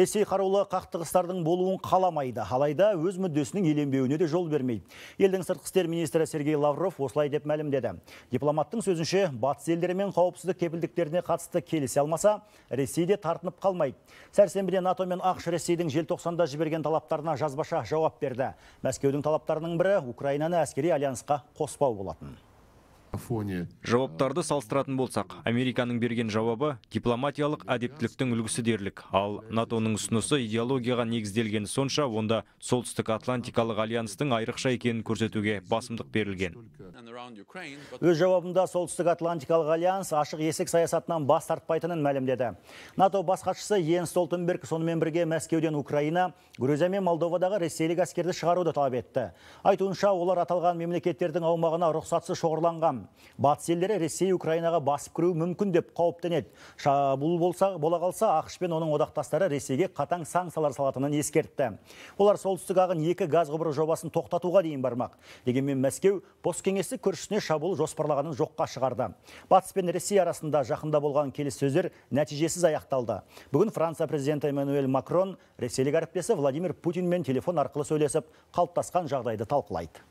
Ресей қарулы қақтығыстардың болуын қаламайды, алайда өз мүддесінің еленбеуіне де жол бермейді. Елдің сыртқы істер министрі Сергей Лавров осылай деп мәлімдеді. Дипломаттың сөзінше, батыс елдерімен қауіпсіздік кепілдіктеріне қатысты келісе алмаса, Ресей де тартынып қалмайды. Сәрсенбіде НАТО мен ақш Ресейдің желтоқсанда жіберген талаптарына жазбаша жауап берді. Мәскеудің талаптарының бірі Украинаны әскери альянсқа қоспау болатын жауаптарды салыстыратын болсақ американың берген жауабы дипломатиялық әдептіліктің үлгісі дерлік ал нато ның ұсынысы идеологияға негізделген сонша онда солтүстік атлантикалық альянстың айрықша екенін көрсетуге басымдық берілген өз жауабында солтүстік атлантикалық альянс ашық есік саясатынан бас тартпайтынын мәлімдеді нато бас хатшысы йенс столтенберг сонымен бірге мәскеуден украина грузия мен молдовадағы ресейлік әскерді шығаруды талап етті айтуынша олар аталған мемлекеттердің аумағына рұқсатсыз шоғырланған батыс елдері ресей украинаға басып кіруі мүмкін деп қауіптенеді шабуыл болса бола қалса ақш пен оның одақтастары ресейге қатаң санкциялар салатынын ескертті олар солтүстік ағын екі газ құбыры жобасын тоқтатуға дейін бармақ дегенмен мәскеу посткеңестік көршісіне шабуыл жоспарлағанын жоққа шығарды батыс пен ресей арасында жақында болған келіссөздер нәтижесіз аяқталды бүгін франция президенті эммануэль макрон ресейлік әріптесі владимир путинмен телефон арқылы сөйлесіп қалыптасқан жағдайды талқылайды